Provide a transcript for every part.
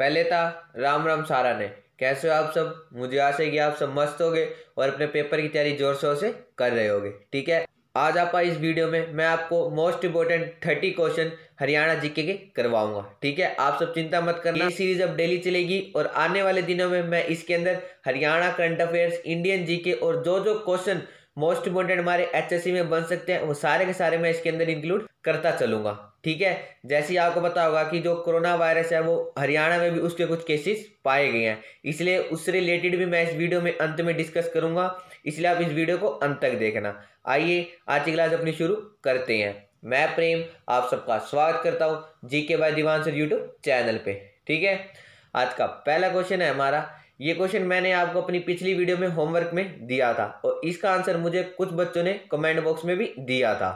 पहले था राम राम सारा ने कैसे हो आप सब मुझे आशा है कि आप सब मस्त होगे और अपने पेपर की तैयारी जोर शोर से कर रहे होगे ठीक है आज आप इस वीडियो में मैं आपको most important thirty question Haryana GK के करवाऊंगा ठीक है आप सब चिंता मत करना ये सीरीज अब डेली चलेगी और आने वाले दिनों में मैं इसके अंदर Haryana current affairs Indian GK और जो जो क्वेश्चन मोस्ट इम्पोर्टेंट हमारे एच में बन सकते हैं वो सारे के सारे मैं इसके अंदर इंक्लूड करता चलूंगा ठीक है जैसे ही आपको पता होगा कि जो कोरोना वायरस है वो हरियाणा में भी उसके कुछ केसेस पाए गए हैं इसलिए उससे रिलेटेड भी मैं इस वीडियो में अंत में डिस्कस करूंगा इसलिए आप इस वीडियो को अंत तक देखना आइए आज की क्लास अपनी शुरू करते हैं मैं प्रेम आप सबका स्वागत करता हूँ जी के बाई दीवान सर चैनल पर ठीक है आज का पहला क्वेश्चन है हमारा ये क्वेश्चन मैंने आपको अपनी पिछली वीडियो में होमवर्क में दिया था और इसका आंसर मुझे कुछ बच्चों ने कमेंट बॉक्स में भी दिया था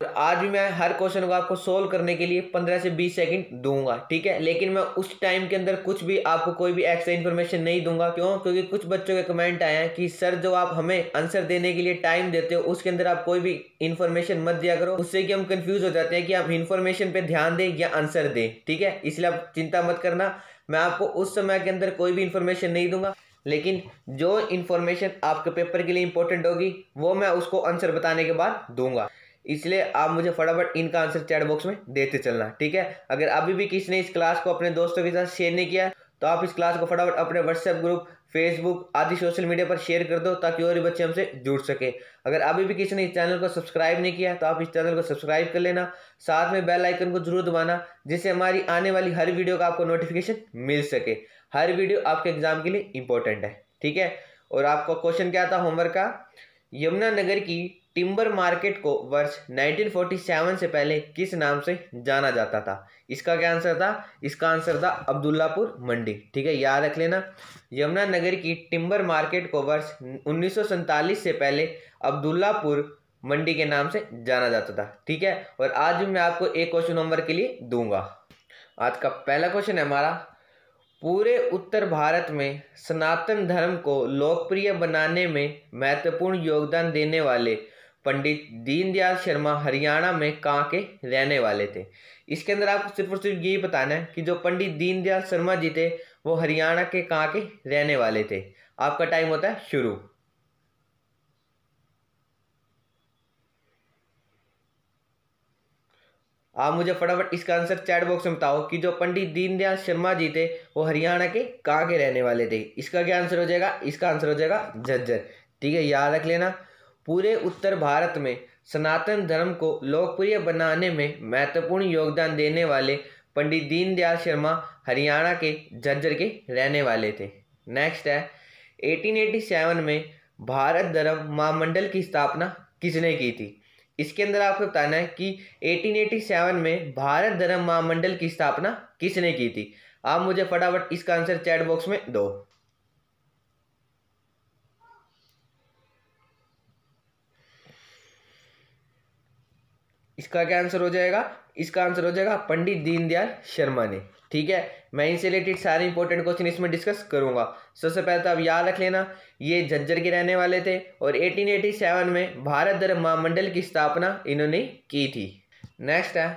तो आज भी मैं हर क्वेश्चन को आपको सोल्व करने के लिए 15 से 20 सेकंड दूंगा ठीक है लेकिन मैं उस टाइम के अंदर कुछ भी आपको कोई भी एक्स्ट्रा इन्फॉर्मेशन नहीं दूंगा क्यों क्योंकि कुछ बच्चों के कमेंट आए हैं कि सर जो आप हमें आंसर देने के लिए टाइम देते हो उसके अंदर आप कोई भी इन्फॉर्मेशन मत दिया करो उससे कि हम कन्फ्यूज हो जाते हैं कि आप इन्फॉर्मेशन पर ध्यान दें या आंसर दें ठीक है इसलिए आप चिंता मत करना मैं आपको उस समय के अंदर कोई भी इन्फॉर्मेशन नहीं दूंगा लेकिन जो इन्फॉर्मेशन आपके पेपर के लिए इंपॉर्टेंट होगी वो मैं उसको आंसर बताने के बाद दूंगा इसलिए आप मुझे फटाफट इनका आंसर चैट बॉक्स में देते चलना ठीक है अगर अभी भी किसी ने इस क्लास को अपने दोस्तों के साथ शेयर नहीं किया तो आप इस क्लास को फटाफट अपने व्हाट्सएप ग्रुप फेसबुक आदि सोशल मीडिया पर शेयर कर दो ताकि और भी बच्चे हमसे जुड़ सके अगर अभी भी किसी ने इस चैनल को सब्सक्राइब नहीं किया तो आप इस चैनल को सब्सक्राइब कर लेना साथ में बेल आइकन को जरूर दबाना जिससे हमारी आने वाली हर वीडियो का आपको नोटिफिकेशन मिल सके हर वीडियो आपके एग्जाम के लिए इंपॉर्टेंट है ठीक है और आपका क्वेश्चन क्या था होमवर्क का यमुना नगर की टिम्बर मार्केट को वर्ष 1947 से पहले किस नाम से जाना जाता था इसका क्या आंसर था इसका आंसर था अब्दुल्लापुर मंडी ठीक है याद रख लेना यमुना नगर की टिम्बर मार्केट को वर्ष उन्नीस से पहले अब्दुल्लापुर मंडी के नाम से जाना जाता था ठीक है और आज मैं आपको एक क्वेश्चन नंबर के लिए दूंगा आज का पहला क्वेश्चन है हमारा पूरे उत्तर भारत में सनातन धर्म को लोकप्रिय बनाने में महत्वपूर्ण योगदान देने वाले पंडित दीनदयाल शर्मा हरियाणा में कहाँ के रहने वाले थे इसके अंदर आपको सिर्फ और सिर्फ यही बताना है कि जो पंडित दीनदयाल शर्मा जी थे वो हरियाणा के कहाँ के रहने वाले थे आपका टाइम होता है शुरू आप मुझे फटाफट इसका आंसर चैट बॉक्स में बताओ कि जो पंडित दीनदयाल शर्मा जी थे वो हरियाणा के कहाँ के रहने वाले थे इसका क्या आंसर हो जाएगा इसका आंसर हो जाएगा झज्जर ठीक है याद रख लेना पूरे उत्तर भारत में सनातन धर्म को लोकप्रिय बनाने में महत्वपूर्ण योगदान देने वाले पंडित दीनदयाल शर्मा हरियाणा के झज्जर के रहने वाले थे नेक्स्ट है 1887 में भारत धर्म महामंडल की स्थापना किसने की थी इसके अंदर आपको बताना है कि 1887 में भारत धर्म महामंडल की स्थापना किसने की थी आप मुझे फटाफट इसका आंसर चैट बॉक्स में दो इसका क्या आंसर हो जाएगा इसका आंसर हो जाएगा पंडित दीनदयाल शर्मा ने ठीक है मैं इनसे रिलेटेड सारे इंपॉर्टेंट क्वेश्चन इसमें डिस्कस करूंगा सबसे पहले तो आप याद रख लेना ये झज्जर के रहने वाले थे और 1887 में भारत धर्म महामंडल की स्थापना इन्होंने की थी नेक्स्ट है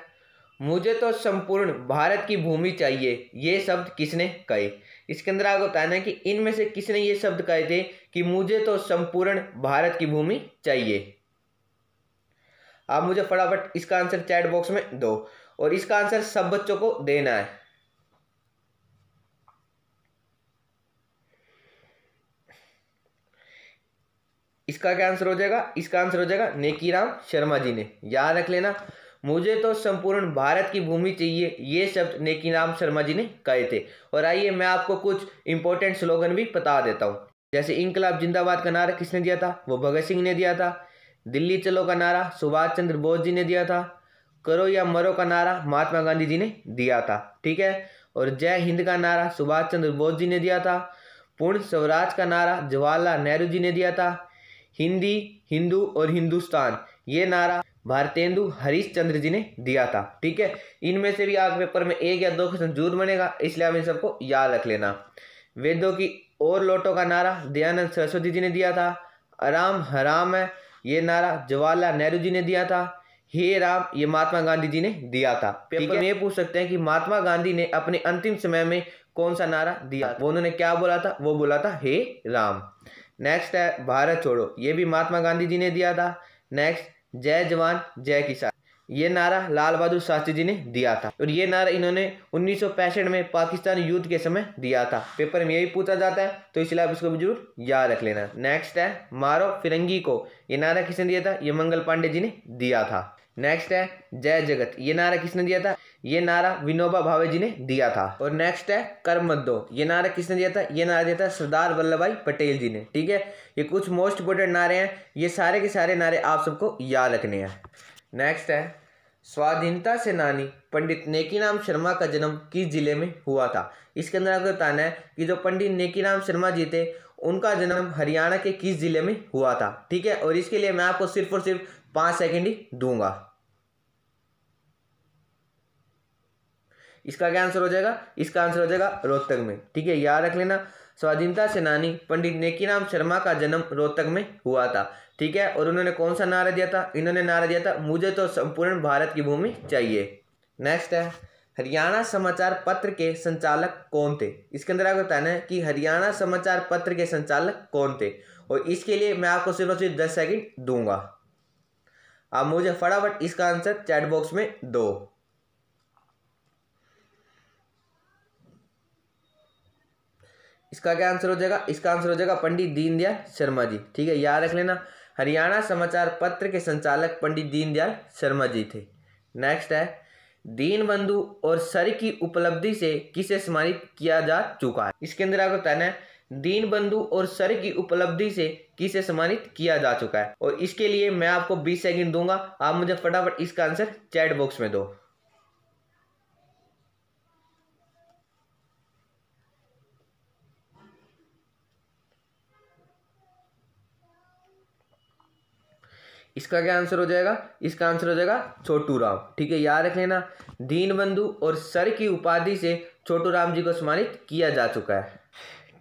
मुझे तो संपूर्ण भारत की भूमि चाहिए ये शब्द किसने कहे इसके अंदर आपको बताना है कि इनमें से किसने ये शब्द कहे थे कि मुझे तो संपूर्ण भारत की भूमि चाहिए आप मुझे फटाफट इसका आंसर चैट बॉक्स में दो और इसका आंसर सब बच्चों को देना है इसका क्या आंसर हो जाएगा इसका आंसर हो जाएगा नेकीराम शर्मा जी ने याद रख लेना मुझे तो संपूर्ण भारत की भूमि चाहिए ये शब्द नेकीराम शर्मा जी ने कहे थे और आइए मैं आपको कुछ इंपॉर्टेंट स्लोगन भी बता देता हूँ जैसे इनकलाब जिंदाबाद का नारा किसने दिया था वो भगत सिंह ने दिया था दिल्ली चलो का नारा सुभाष चंद्र बोस जी ने दिया था करो या मरो का नारा महात्मा गांधी जी ने दिया था ठीक है और जय हिंद का नारा सुभाष चंद्र बोस जी ने दिया था पूर्ण स्वराज का नारा जवाहरलाल नेहरू जी ने दिया था हिंदी हिंदू और हिंदुस्तान ये नारा भारतेंदु हरीश चंद्र जी ने दिया था ठीक है इनमें से भी आज पेपर में एक या दो क्वेश्चन जरूर बनेगा इसलिए आप इन सबको याद रख लेना वेदों की और लोटो का नारा दयानंद सरस्वती जी ने दिया था आराम हराम है ये नारा जवाहरलाल नेहरू जी ने दिया था हे राम ये महात्मा गांधी जी ने दिया था पेपर में ये पूछ सकते हैं कि महात्मा गांधी ने अपने अंतिम समय में कौन सा नारा दिया हाँ। वो उन्होंने क्या बोला था वो बोला था हे राम नेक्स्ट है भारत छोड़ो ये भी महात्मा गांधी जी ने दिया था नेक्स्ट जय जवान जय किसान ये नारा लाल बहादुर शास्त्री जी ने दिया था और ये नारा इन्होंने उन्नीस में पाकिस्तान युद्ध के समय दिया था पेपर में यही पूछा जाता है तो इसलिए आप इसको जरूर याद रख लेना नेक्स्ट है मारो फिरंगी को ये नारा किसने दिया था ये मंगल पांडे जी ने दिया था नेक्स्ट है जय जगत ये नारा किसने दिया था ये नारा विनोबा भावे जी ने दिया था और नेक्स्ट है कर्म दो ये नारा किसने दिया था ये नारा दिया था सरदार वल्लभ भाई पटेल जी ने ठीक है ये कुछ मोस्ट इंपोर्टेंट नारे हैं ये सारे के सारे नारे आप सबको याद रखने हैं नेक्स्ट है स्वाधीनता सेनानी पंडित नेकीराम शर्मा का जन्म किस जिले में हुआ था इसके अंदर आपको बताना है कि जो पंडित नेकीराम शर्मा जी थे उनका जन्म हरियाणा के किस जिले में हुआ था ठीक है और इसके लिए मैं आपको सिर्फ और सिर्फ पाँच सेकेंड ही दूंगा इसका क्या आंसर हो जाएगा इसका आंसर हो जाएगा रोहतक में ठीक है याद रख लेना स्वाधीनता सेनानी पंडित नेकीराम शर्मा का जन्म रोहतक में हुआ था ठीक है और उन्होंने कौन सा नारा दिया था इन्होंने नारा दिया था मुझे तो संपूर्ण भारत की भूमि चाहिए नेक्स्ट है हरियाणा समाचार पत्र के संचालक कौन थे इसके अंदर आपको बताना है कि हरियाणा समाचार पत्र के संचालक कौन थे और इसके लिए मैं आपको सिर्फ और सिर्फ दस सेकेंड दूंगा आप मुझे फटाफट इसका आंसर चैट बॉक्स में दो इसका क्या आंसर हो जाएगा इसका आंसर हो जाएगा पंडित दीनदयाल शर्मा जी ठीक है याद रख लेना हरियाणा समाचार पत्र के संचालक पंडित दीनदयाल शर्मा जी थे नेक्स्ट है दीन बंधु और सर की उपलब्धि से किसे सम्मानित किया जा चुका है इसके अंदर आपको बताना है दीन बंधु और सर की उपलब्धि से किसे सम्मानित किया जा चुका है और इसके लिए मैं आपको 20 सेकंड दूंगा आप मुझे फटाफट इसका आंसर चैट बॉक्स में दो इसका क्या आंसर हो जाएगा इसका आंसर हो जाएगा छोटू राम ठीक है याद रख लेना दीन बंधु और सर की उपाधि से छोटू राम जी को सम्मानित किया जा चुका है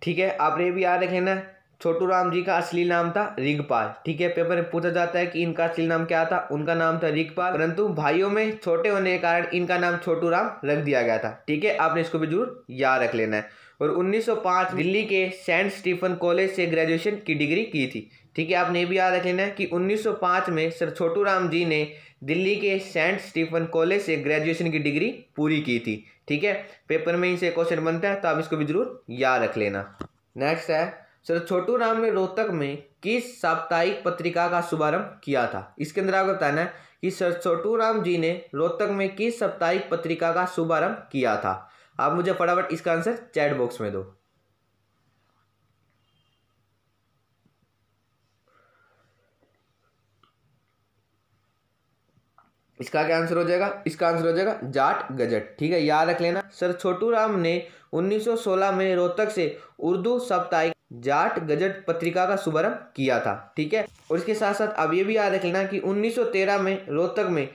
ठीक है आपने भी याद रख लेना छोटू राम जी का असली नाम था रिगपाल ठीक है पेपर में पूछा जाता है कि इनका असली नाम क्या था उनका नाम था रिगपाल परंतु भाइयों में छोटे होने के कारण इनका नाम छोटू राम रख दिया गया था ठीक है आपने इसको भी जरूर याद रख लेना है और 1905 दिल्ली के सेंट स्टीफन कॉलेज से ग्रेजुएशन की डिग्री की थी ठीक है आपने ये भी याद रख लेना कि 1905 में सर छोटू राम जी ने दिल्ली के सेंट स्टीफन कॉलेज से ग्रेजुएशन की डिग्री पूरी की थी ठीक है पेपर में इनसे क्वेश्चन बनता है तो आप इसको भी जरूर याद रख लेना नेक्स्ट है सर छोटू राम ने रोहतक में किस साप्ताहिक पत्रिका का शुभारंभ किया था इसके अंदर आपको बताना है कि सर छोटू राम जी ने रोहतक में किस साप्ताहिक पत्रिका का शुभारंभ किया था आप मुझे फटाफट इसका आंसर चैट बॉक्स में दो इसका क्या आंसर हो जाएगा इसका आंसर हो जाएगा जाट गजट ठीक है याद रख लेना सर छोटू राम ने 1916 में रोहतक से उर्दू साप्ताहिक जाट गजट पत्रिका का शुभारंभ किया था ठीक है और इसके साथ साथ अब ये भी याद रख लेना कि 1913 में रोहतक में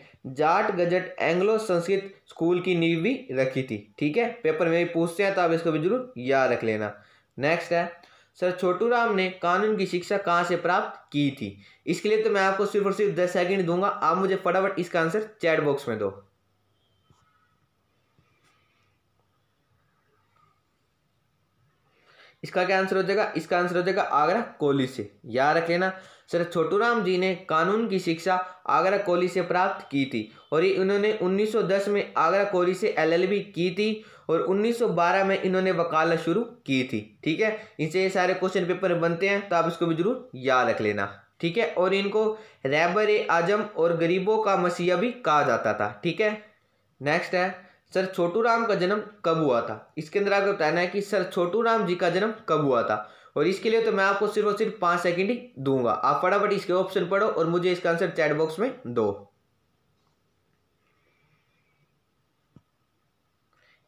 Jat gazette Anglo Sanskrit school की नींव भी रखी थी ठीक है पेपर में भी पूछते हैं तो आप इसको भी जरूर याद रख लेना नेक्स्ट है सर छोटू राम ने कानून की शिक्षा कहाँ से प्राप्त की थी इसके लिए तो मैं आपको सिर्फ और सिर्फ दस सेकंड दूंगा आप मुझे फटाफट इसका आंसर चैट बॉक्स में दो इसका क्या आंसर हो जाएगा इसका आंसर हो जाएगा आगरा कोहली से याद रख लेना सर छोटूराम जी ने कानून की शिक्षा आगरा कोली से प्राप्त की थी और ये इन्होंने 1910 में आगरा कोली से एलएलबी की थी और 1912 में इन्होंने वकालत शुरू की थी ठीक है इनसे ये सारे क्वेश्चन पेपर बनते हैं तो आप इसको भी ज़रूर याद रख लेना ठीक है और इनको रैबर ए आजम और गरीबों का मसीहा भी कहा जाता था ठीक है नेक्स्ट है सर छोटू राम का जन्म कब हुआ था इसके अंदर आपको बताना है कि सर छोटू राम जी का जन्म कब हुआ था और इसके लिए तो मैं आपको सिर्फ और सिर्फ पाँच सेकेंड ही दूंगा आप फटाफट इसके ऑप्शन पढ़ो और मुझे इसका आंसर चैट बॉक्स में दो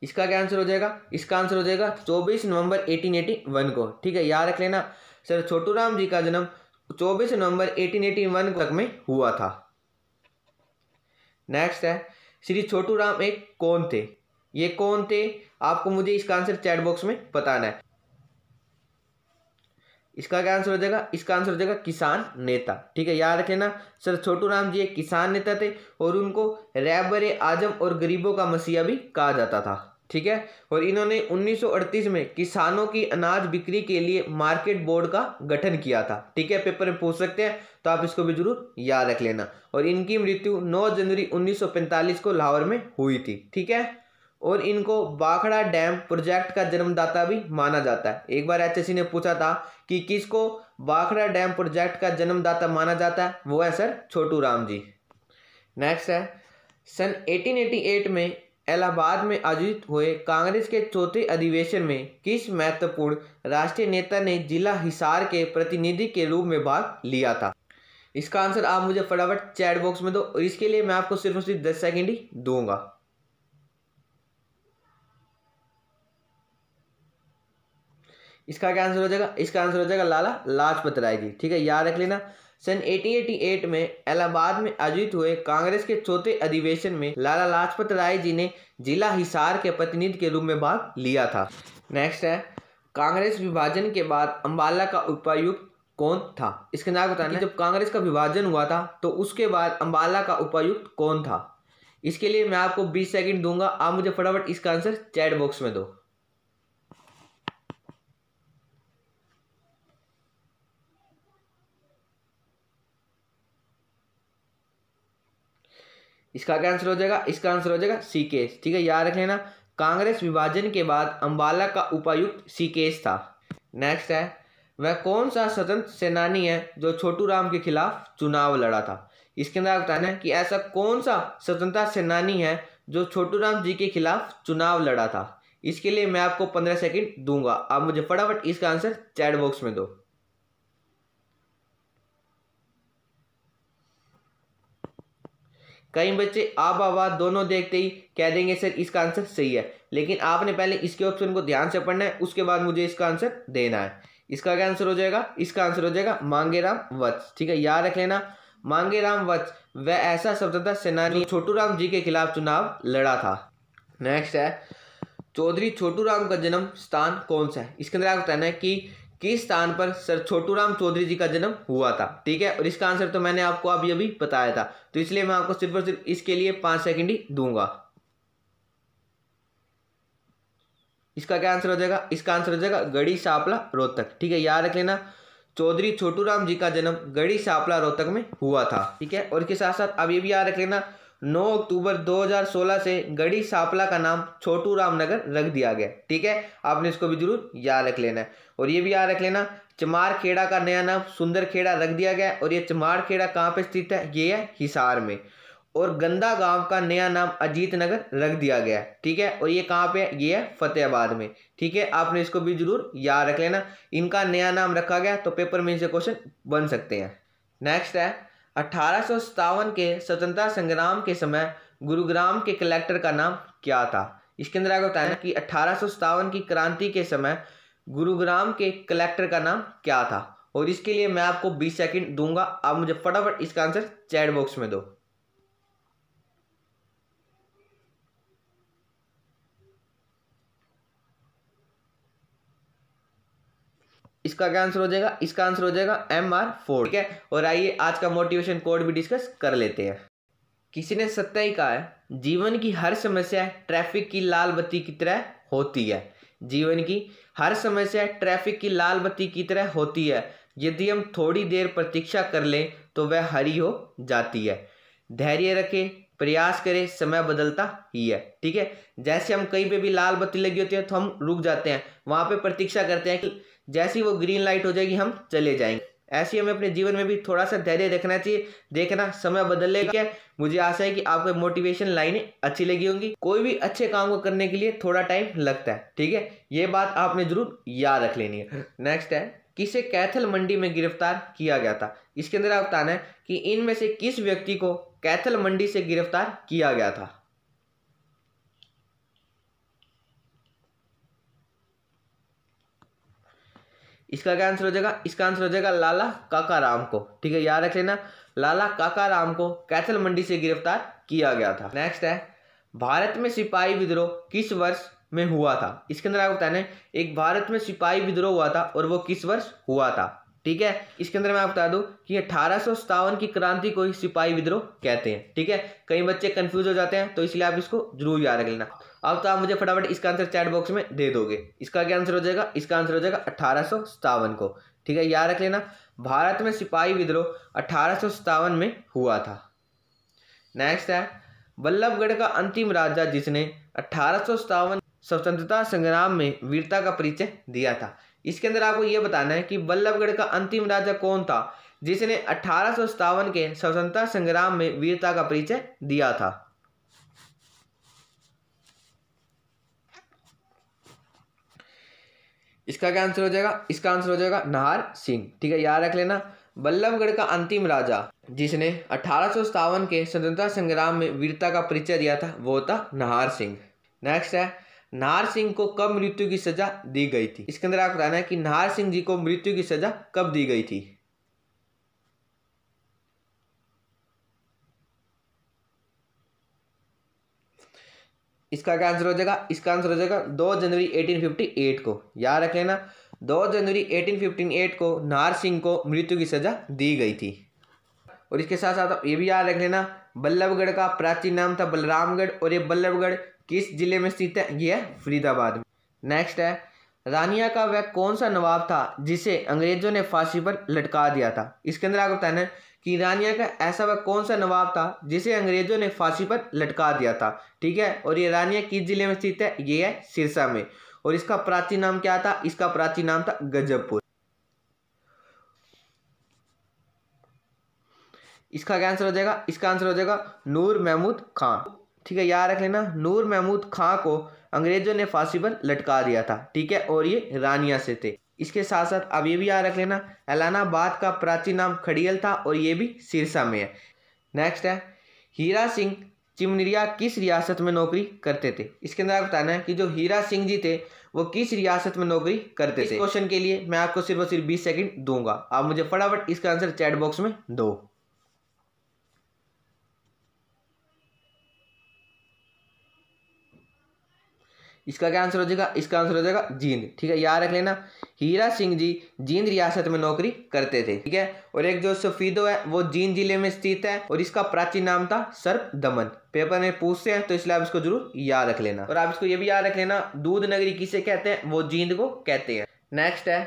इसका क्या आंसर हो जाएगा इसका आंसर हो जाएगा 24 नवंबर 1881 को ठीक है याद रख लेना सर छोटू राम जी का जन्म 24 नवंबर 1881 तक में हुआ था नेक्स्ट है श्री छोटू राम एक कौन थे ये कौन थे आपको मुझे इसका आंसर चैट बॉक्स में बताना है इसका क्या आंसर हो जाएगा इसका आंसर हो जाएगा किसान नेता ठीक है याद ना सर छोटू राम जी एक किसान नेता थे और उनको रैबर आजम और गरीबों का मसीहा भी कहा जाता था ठीक है और इन्होंने 1938 में किसानों की अनाज बिक्री के लिए मार्केट बोर्ड का गठन किया था ठीक है पेपर में पूछ सकते हैं तो आप इसको भी जरूर याद रख लेना और इनकी मृत्यु 9 जनवरी 1945 को लाहौर में हुई थी ठीक है और इनको बाखड़ा डैम प्रोजेक्ट का जन्मदाता भी माना जाता है एक बार एचएससी ने पूछा था कि किसको बाखड़ा डैम प्रोजेक्ट का जन्मदाता माना जाता है वो है सर छोटू राम जी नेक्स्ट है सन 1888 में इलाहाबाद में आयोजित हुए कांग्रेस के चौथे अधिवेशन में किस महत्वपूर्ण राष्ट्रीय नेता ने जिला हिसार के प्रतिनिधि के रूप में भाग लिया था इसका आंसर आप मुझे फटाफट चैट बॉक्स में दो और इसके लिए मैं आपको सिर्फ और सिर्फ दस सेकेंड ही दूंगा इसका क्या आंसर हो जाएगा इसका आंसर हो जाएगा लाला लाजपत राय जी ठीक है याद रख लेना सन 1888 में इलाहाबाद में आयोजित हुए कांग्रेस के चौथे अधिवेशन में लाला लाजपत राय जी ने जिला हिसार के प्रतिनिधि के रूप में भाग लिया था नेक्स्ट है कांग्रेस विभाजन के बाद अम्बाला का उपायुक्त कौन था इसके नाम बताना जब कांग्रेस का विभाजन हुआ था तो उसके बाद अम्बाला का उपायुक्त कौन था इसके लिए मैं आपको 20 सेकंड दूंगा आप मुझे फटाफट इसका आंसर चैट बॉक्स में दो इसका क्या आंसर हो जाएगा इसका आंसर हो जाएगा सीकेश ठीक है याद रख लेना कांग्रेस विभाजन के बाद अंबाला का उपायुक्त सीकेश था नेक्स्ट है वह कौन सा स्वतंत्र सेनानी है जो छोटू राम के खिलाफ चुनाव लड़ा था इसके अंदर बताना है कि ऐसा कौन सा स्वतंत्रता सेनानी है जो छोटू राम जी के खिलाफ चुनाव लड़ा था इसके लिए मैं आपको पंद्रह सेकंड दूंगा आप मुझे फटाफट इसका आंसर चैट बॉक्स में दो कई बच्चे आप आवाज दोनों देखते ही कह देंगे सर इसका आंसर सही है लेकिन आपने पहले इसके ऑप्शन को ध्यान से पढ़ना है उसके बाद मुझे इसका आंसर देना है इसका क्या आंसर हो जाएगा इसका आंसर हो जाएगा मांगेराम वत्स ठीक है याद रख लेना मांगेराम वत्स वह ऐसा स्वतंत्रता सेनानी छोटू राम जी के खिलाफ चुनाव लड़ा था नेक्स्ट है चौधरी छोटू राम का जन्म स्थान कौन सा है इसके अंदर आपको कहना है कि किस स्थान पर सर छोटू राम चौधरी जी का जन्म हुआ था ठीक है और इसका आंसर तो मैंने आपको अभी अभी बताया था तो इसलिए मैं आपको सिर्फ और सिर्फ इसके लिए पांच सेकेंड ही दूंगा इसका क्या आंसर हो जाएगा इसका आंसर हो जाएगा गढ़ी सापला रोहतक ठीक है याद रख लेना चौधरी छोटू राम जी का जन्म गढ़ी सापला रोहतक में हुआ था ठीक है और इसके साथ साथ अब ये भी याद रख लेना 9 अक्टूबर 2016 से गढ़ी सापला का नाम छोटू रामनगर रख दिया गया ठीक है आपने इसको भी जरूर याद रख लेना है और ये भी याद रख लेना चमार खेड़ा का नया नाम सुंदर खेड़ा रख दिया गया और ये चमार खेड़ा कहाँ पे स्थित है ये है हिसार में और गंदा गांव का नया नाम अजीत नगर रख दिया गया ठीक है और ये कहाँ पे है ये है फतेहाबाद में ठीक है आपने इसको भी जरूर याद रख लेना इनका नया नाम रखा गया तो पेपर में इनसे क्वेश्चन बन सकते हैं नेक्स्ट है अठारह के स्वतंत्रता संग्राम के समय गुरुग्राम के कलेक्टर का नाम क्या था इसके अंदर आपको बताया कि अठारह की क्रांति के समय गुरुग्राम के कलेक्टर का नाम क्या था और इसके लिए मैं आपको 20 सेकंड दूंगा आप मुझे फटाफट इसका आंसर चैट बॉक्स में दो इसका क्या आंसर हो जाएगा इसका आंसर हो जाएगा एम आर फोर ठीक है और आइए आज का मोटिवेशन कोड भी डिस्कस कर लेते हैं किसी ने सत्य ही कहा है जीवन की हर समस्या ट्रैफिक की लाल बत्ती की तरह होती है जीवन की हर समस्या ट्रैफिक की लाल बत्ती की तरह होती है यदि हम थोड़ी देर प्रतीक्षा कर लें तो वह हरी हो जाती है धैर्य रखें प्रयास करें समय बदलता ही है ठीक है जैसे हम कहीं पे भी लाल बत्ती लगी होती है तो हम रुक जाते हैं वहाँ पे प्रतीक्षा करते हैं कि जैसी वो ग्रीन लाइट हो जाएगी हम चले जाएंगे ऐसे ही हमें अपने जीवन में भी थोड़ा सा धैर्य रखना चाहिए देखना समय बदलने का मुझे आशा है कि आपको मोटिवेशन लाइनें अच्छी लगी होंगी कोई भी अच्छे काम को करने के लिए थोड़ा टाइम लगता है ठीक है ये बात आपने जरूर याद रख लेनी है नेक्स्ट है किसे कैथल मंडी में गिरफ्तार किया गया था इसके अंदर आप बताना है कि इनमें से किस व्यक्ति को कैथल मंडी से गिरफ्तार किया गया था इसका क्या आंसर हो जाएगा इसका आंसर हो जाएगा लाला काकाराम को ठीक है याद रख लेना लाला काकाराम को कैथल मंडी से गिरफ्तार किया गया था नेक्स्ट है भारत में सिपाही विद्रोह किस वर्ष में हुआ था इसके अंदर आपको बताने एक भारत में सिपाही विद्रोह हुआ था और वो किस वर्ष हुआ था ठीक है इसके अंदर मैं बता दूं कि अठारह की क्रांति को ही सिपाही विद्रोह कहते हैं ठीक है कई बच्चे कंफ्यूज हो जाते हैं तो इसलिए आप इसको जरूर याद रख लेना अब तो आप मुझे फटाफट इसका आंसर चैट बॉक्स में दे दोगे इसका क्या आंसर हो जाएगा इसका आंसर हो जाएगा अठारह को ठीक है याद रख लेना भारत में सिपाही विद्रोह अठारह में हुआ था नेक्स्ट है बल्लभगढ़ का अंतिम राजा जिसने अठारह स्वतंत्रता संग्राम में वीरता का परिचय दिया था इसके अंदर आपको यह बताना है कि बल्लभगढ़ का अंतिम राजा कौन था जिसने अठारह के स्वतंत्रता संग्राम में वीरता का परिचय दिया था इसका क्या आंसर हो जाएगा इसका आंसर हो जाएगा नाहर सिंह ठीक है याद रख लेना बल्लभगढ़ का अंतिम राजा जिसने अठारह के स्वतंत्रता संग्राम में वीरता का परिचय दिया था वो था नाहर सिंह नेक्स्ट है नार सिंह को कब मृत्यु की सजा दी गई थी इसके अंदर आपको बताना है कि नार सिंह जी को मृत्यु की सजा कब दी गई थी इसका क्या आंसर हो जाएगा इसका आंसर हो जाएगा दो जनवरी 1858 को याद रख लेना दो जनवरी 1858 को नार सिंह को मृत्यु की सजा दी गई थी और इसके साथ साथ आप ये भी याद रख लेना बल्लभगढ़ का प्राचीन नाम था बलरामगढ़ और ये बल्लभगढ़ किस जिले में स्थित है ये फरीदाबाद में नेक्स्ट है रानिया का वह कौन सा नवाब था जिसे अंग्रेजों ने फांसी पर लटका दिया था इसके अंदर आपको बताना है कि रानिया का ऐसा वह कौन सा नवाब था जिसे अंग्रेजों ने फांसी पर लटका दिया था ठीक है और ये रानिया किस जिले में स्थित है ये है सिरसा में और इसका प्राचीन नाम क्या था इसका प्राचीन नाम था गजबपुर इसका क्या आंसर हो जाएगा इसका आंसर हो जाएगा नूर महमूद खान ठीक है याद रख लेना नूर महमूद खां को अंग्रेजों ने फांसी पर लटका दिया था ठीक है और ये रानिया से थे इसके साथ साथ अब ये भी याद रख लेना एलानाबाद का प्राचीन नाम खड़ियल था और ये भी सिरसा में है नेक्स्ट है हीरा सिंह चिमनरिया किस रियासत में नौकरी करते थे इसके अंदर आप बताना है कि जो हीरा सिंह जी थे वो किस रियासत में नौकरी करते थे क्वेश्चन के लिए मैं आपको सिर्फ और सिर्फ बीस सेकंड दूंगा आप मुझे फटाफट इसका आंसर चैट बॉक्स में दो इसका क्या आंसर हो जाएगा इसका आंसर हो जाएगा जींद ठीक है याद रख लेना हीरा सिंह जी जींद रियासत में नौकरी करते थे ठीक है और एक जो सफीदो है वो जींद जिले में स्थित है और इसका प्राचीन नाम था सर्प दमन पेपर में पूछते हैं तो इसलिए आप इसको जरूर याद रख लेना और आप इसको ये भी याद रख लेना दूध नगरी किसे कहते हैं वो जींद को कहते हैं नेक्स्ट है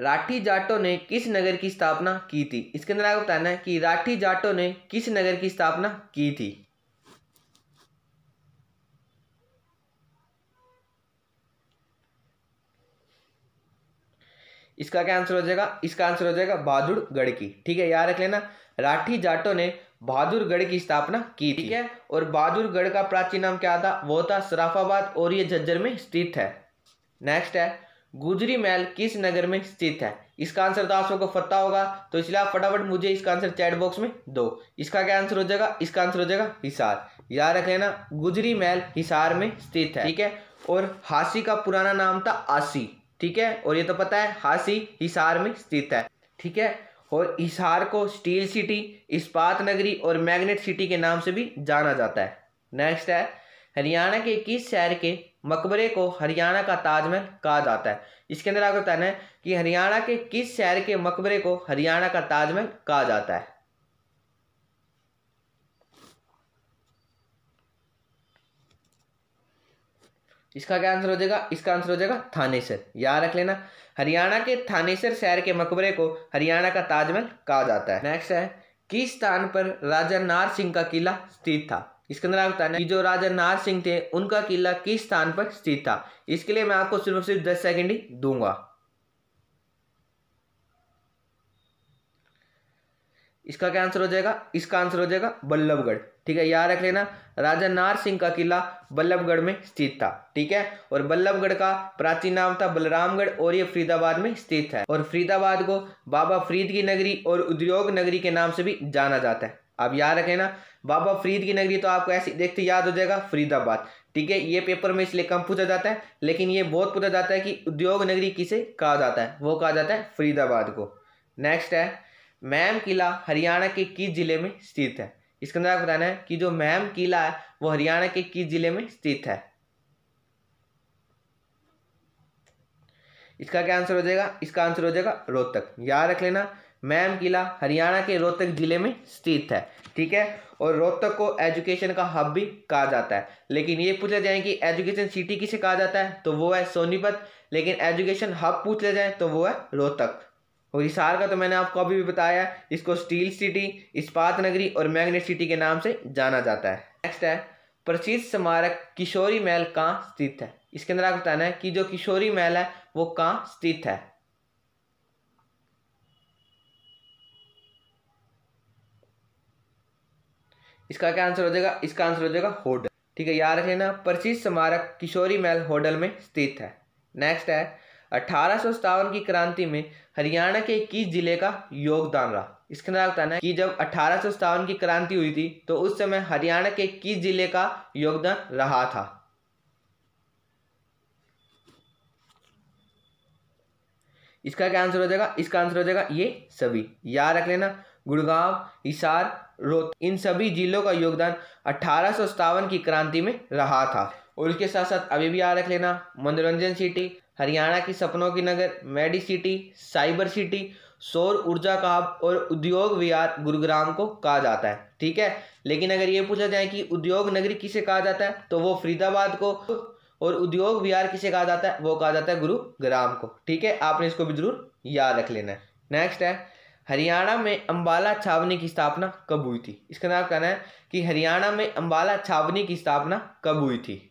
राठी जाटो ने किस नगर की स्थापना की थी इसके अंदर आपको बताना है कि राठी जाटो ने किस नगर की स्थापना की थी इसका क्या आंसर हो जाएगा इसका आंसर हो जाएगा बहादुरगढ़ की ठीक है याद रख लेना राठी जाटों ने बहादुरगढ़ की स्थापना की ठीक है और बहादुरगढ़ का प्राचीन नाम क्या था वो था सराफाबाद और ये झज्जर में स्थित है नेक्स्ट है गुजरी महल किस नगर में स्थित है इसका आंसर तो आप सबको पता होगा तो इसलिए आप फटाफट मुझे इसका आंसर चैट बॉक्स में दो इसका क्या आंसर हो जाएगा इसका आंसर हो जाएगा हिसार याद रख लेना गुजरी महल हिसार में स्थित है ठीक है और हासी का पुराना नाम था आसी ठीक है और ये तो पता है हासी हिसार में स्थित है ठीक है और हिसार को स्टील सिटी इस्पात नगरी और मैग्नेट सिटी के नाम से भी जाना जाता है नेक्स्ट है हरियाणा के किस शहर के मकबरे को हरियाणा का ताजमहल कहा जाता है इसके अंदर आपको बताना है कि हरियाणा के किस शहर के मकबरे को हरियाणा का ताजमहल कहा जाता है इसका क्या आंसर हो जाएगा इसका आंसर हो जाएगा थानेसर याद रख लेना हरियाणा के थानेसर शहर के मकबरे को हरियाणा का ताजमहल कहा जाता है नेक्स्ट है किस स्थान पर राजा नार सिंह का किला स्थित था इसके अंदर आप बताना कि जो राजा नार सिंह थे उनका किला किस स्थान पर स्थित था इसके लिए मैं आपको सिर्फ सिर्फ दस सेकेंड ही दूंगा इसका क्या आंसर हो जाएगा इसका आंसर हो जाएगा बल्लभगढ़ ठीक है याद रख लेना राजा नार सिंह का किला बल्लभगढ़ में स्थित था ठीक है और बल्लभगढ़ का प्राचीन नाम था बलरामगढ़ और ये फरीदाबाद में स्थित है और फरीदाबाद को बाबा फरीद की नगरी और उद्योग नगरी के नाम से भी जाना जाता है आप याद रखें ना बाबा फरीद की नगरी तो आपको ऐसी देखते याद हो जाएगा फरीदाबाद ठीक है ये पेपर में इसलिए कम पूछा जाता है लेकिन ये बहुत पूछा जाता है कि उद्योग नगरी किसे कहा जाता है वो कहा जाता है फरीदाबाद को नेक्स्ट है मैम किला हरियाणा के किस जिले में स्थित है इसके अंदर आपको बताना है कि जो मैम किला है वो हरियाणा के किस जिले में स्थित है इसका क्या आंसर हो जाएगा इसका आंसर हो जाएगा रोहतक याद रख लेना मैम किला हरियाणा के रोहतक जिले में स्थित है ठीक है और रोहतक को एजुकेशन का हब भी कहा जाता है लेकिन ये पूछ जाए कि एजुकेशन सिटी किसे कहा जाता है तो वो है सोनीपत लेकिन एजुकेशन हब पूछ लिया जाए तो वो है रोहतक और हिसार का तो मैंने आपको अभी भी बताया इसको स्टील सिटी इस्पात नगरी और मैग्नेट सिटी के नाम से जाना जाता है नेक्स्ट है प्रसिद्ध स्मारक किशोरी महल कहाँ स्थित है इसके अंदर आपको बताना है कि जो किशोरी महल है वो कहाँ स्थित है इसका क्या आंसर हो जाएगा इसका आंसर हो जाएगा होटल ठीक है याद रख लेना प्रसिद्ध स्मारक किशोरी महल होटल में स्थित है नेक्स्ट है अठारह की क्रांति में हरियाणा के इक्कीस जिले का योगदान रहा इसके अंदर बताना है कि जब अठारह की क्रांति हुई थी तो उस समय हरियाणा के इक्कीस जिले का योगदान रहा था इसका क्या आंसर हो जाएगा इसका आंसर हो जाएगा ये सभी याद रख लेना गुड़गांव हिसार रोत इन सभी जिलों का योगदान अठारह की क्रांति में रहा था और इसके साथ साथ अभी भी याद रख लेना मनोरंजन सिटी हरियाणा की सपनों की नगर मेडी सिटी साइबर सिटी सौर ऊर्जा का और उद्योग विहार गुरुग्राम को कहा जाता है ठीक है लेकिन अगर ये पूछा जाए कि उद्योग नगरी किसे कहा जाता है तो वो फरीदाबाद को और उद्योग विहार किसे कहा जाता है वो कहा जाता है गुरुग्राम को ठीक है आपने इसको भी जरूर याद रख लेना है नेक्स्ट है हरियाणा में अंबाला छावनी की स्थापना कब हुई थी इसका नाम मतलब कहना है कि हरियाणा में अंबाला छावनी की स्थापना कब हुई थी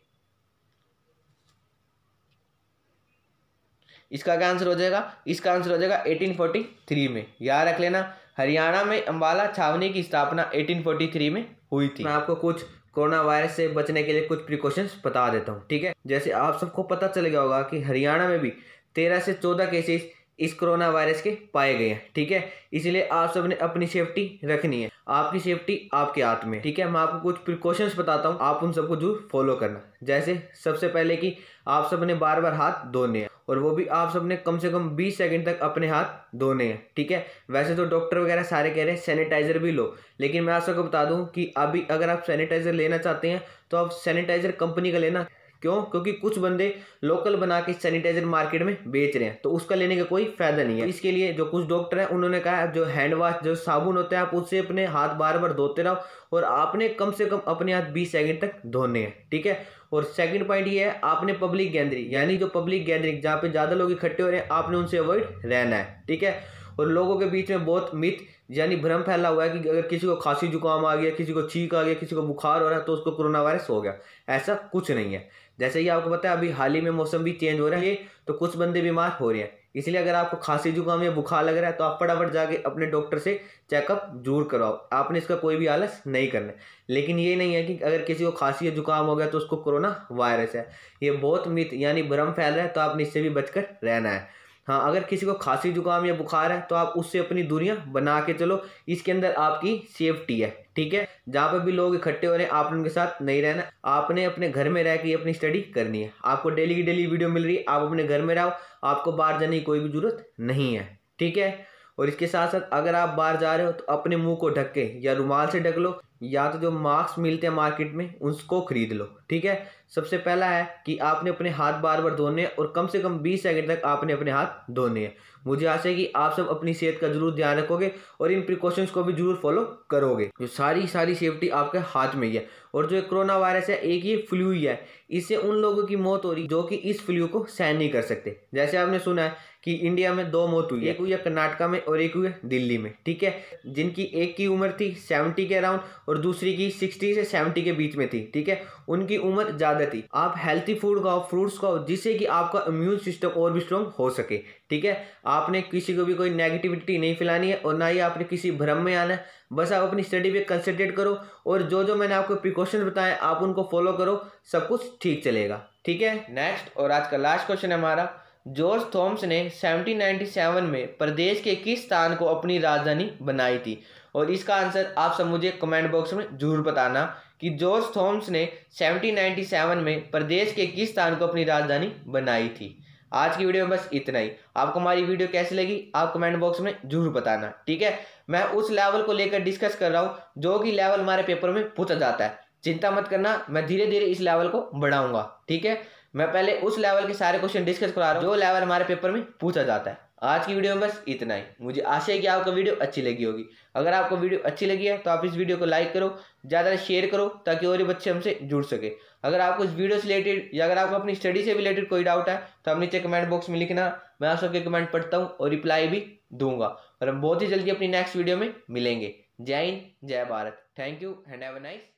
इसका क्या आंसर हो जाएगा इसका आंसर हो जाएगा 1843 में याद रख लेना हरियाणा में अम्बाला छावनी की स्थापना 1843 में हुई थी मैं आपको कुछ कोरोना वायरस से बचने के लिए कुछ प्रिकॉशंस बता देता हूँ ठीक है जैसे आप सबको पता चल गया होगा कि हरियाणा में भी तेरह से चौदह केसेस इस कोरोना वायरस के पाए गए हैं ठीक है इसलिए आप सब ने अपनी सेफ्टी रखनी है आपकी सेफ्टी आपके हाथ में ठीक है मैं आपको कुछ प्रिकॉशंस बताता हूँ आप उन सबको जरूर फॉलो करना जैसे सबसे पहले कि आप सब ने बार बार हाथ धोने हैं और वो भी आप सबने कम से कम 20 सेकंड तक अपने हाथ धोने हैं ठीक है वैसे तो डॉक्टर वगैरह सारे कह रहे हैं सैनिटाइज़र भी लो लेकिन मैं आप सबको बता दूँ कि अभी अगर आप सैनिटाइज़र लेना चाहते हैं तो आप सैनिटाइज़र कंपनी का लेना क्यों क्योंकि कुछ बंदे लोकल बना के सैनिटाइजर मार्केट में बेच रहे हैं तो उसका लेने का कोई फायदा नहीं है तो इसके लिए जो कुछ डॉक्टर हैं उन्होंने कहा जो हैंड वॉश जो साबुन होता है आप उससे अपने हाथ बार बार धोते रहो और आपने कम से कम अपने हाथ बीस सेकेंड तक धोने हैं ठीक है और सेकंड पॉइंट ये है आपने पब्लिक गैदरिंग यानी जो पब्लिक गैदरिंग जहाँ पे ज़्यादा लोग इकट्ठे हो रहे हैं आपने उनसे अवॉइड रहना है ठीक है और लोगों के बीच में बहुत मिथ यानी भ्रम फैला हुआ है कि अगर किसी को खांसी जुकाम आ गया किसी को छींक आ गया किसी को बुखार हो रहा है तो उसको कोरोना वायरस हो गया ऐसा कुछ नहीं है जैसे कि आपको पता है अभी हाल ही में मौसम भी चेंज हो रहा है तो कुछ बंदे बीमार हो रहे हैं इसलिए अगर आपको खांसी जुकाम या बुखार लग रहा है तो आप फटाफट जाके अपने डॉक्टर से चेकअप जरूर कराओ आपने इसका कोई भी आलस नहीं करना है लेकिन ये नहीं है कि अगर किसी को खांसी या जुकाम हो गया तो उसको कोरोना वायरस है ये बहुत मित यानी भ्रम फैल रहा है तो आपने इससे भी बचकर रहना है हाँ अगर किसी को खांसी जुकाम या बुखार है तो आप उससे अपनी दूरियां बना के चलो इसके अंदर आपकी सेफ्टी है ठीक है जहाँ पर भी लोग इकट्ठे हो रहे हैं आपने उनके साथ नहीं रहना आपने अपने घर में रह के अपनी स्टडी करनी है आपको डेली की डेली वीडियो मिल रही है आप अपने घर में रहो आपको बाहर जाने की कोई भी ज़रूरत नहीं है ठीक है और इसके साथ साथ अगर आप बाहर जा रहे हो तो अपने मुँह को ढक के या रुमाल से ढक लो या तो जो मास्क मिलते हैं मार्केट में उसको खरीद लो ठीक है सबसे पहला है कि आपने अपने हाथ बार बार धोने और कम से कम 20 सेकंड तक आपने अपने हाथ धोने हैं मुझे आशा है कि आप सब अपनी सेहत का जरूर ध्यान रखोगे और इन प्रिकॉशंस को भी जरूर फॉलो करोगे जो सारी सारी सेफ्टी आपके हाथ में ही है और जो कोरोना वायरस है एक ये फ्लू ही है इससे उन लोगों की मौत हो रही जो कि इस फ्लू को सहन नहीं कर सकते जैसे आपने सुना है कि इंडिया में दो मौत हुई एक हुई है कर्नाटका में और एक हुई है दिल्ली में ठीक है जिनकी एक की उम्र थी सेवेंटी के अराउंड और दूसरी की सिक्सटी से सेवेंटी के बीच में थी ठीक है उनकी उम्र ज़्यादा गति आप हेल्थी फूड खाओ फ्रूट्स खाओ जिससे कि आपका इम्यून सिस्टम और भी स्ट्रॉन्ग हो सके ठीक है आपने किसी को भी कोई नेगेटिविटी नहीं फैलानी है और ना ही आपने किसी भ्रम में आना है बस आप अपनी स्टडी पे कंसनट्रेट करो और जो जो मैंने आपको प्रिकॉशन बताए आप उनको फॉलो करो सब कुछ ठीक चलेगा ठीक है नेक्स्ट और आज का लास्ट क्वेश्चन है हमारा जॉर्ज थॉम्स ने 1797 में प्रदेश के किस स्थान को अपनी राजधानी बनाई थी और इसका आंसर आप सब मुझे कमेंट बॉक्स में जरूर बताना कि जॉर्ज थॉम्स ने 1797 में प्रदेश के किस स्थान को अपनी राजधानी बनाई थी आज की वीडियो में बस इतना ही आपको हमारी वीडियो कैसी लगी आप कमेंट बॉक्स में जरूर बताना ठीक है मैं उस लेवल को लेकर डिस्कस कर रहा हूँ जो कि लेवल हमारे पेपर में पूछा जाता है चिंता मत करना मैं धीरे धीरे इस लेवल को बढ़ाऊंगा ठीक है मैं पहले उस लेवल के सारे क्वेश्चन डिस्कस करा रहा हूँ जो लेवल हमारे पेपर में पूछा जाता है आज की वीडियो में बस इतना ही मुझे आशा है कि आपको वीडियो अच्छी लगी होगी अगर आपको वीडियो अच्छी लगी है तो आप इस वीडियो को लाइक करो ज़्यादा शेयर करो ताकि और भी बच्चे हमसे जुड़ सके अगर आपको इस वीडियो से रिलेटेड या अगर आपको अपनी स्टडी से रिलेटेड कोई डाउट है तो आप नीचे कमेंट बॉक्स में लिखना मैं आप सबके कमेंट पढ़ता हूँ और रिप्लाई भी दूंगा और हम बहुत ही जल्दी अपनी नेक्स्ट वीडियो में मिलेंगे जय हिंद जय Bharat thank you and have a nice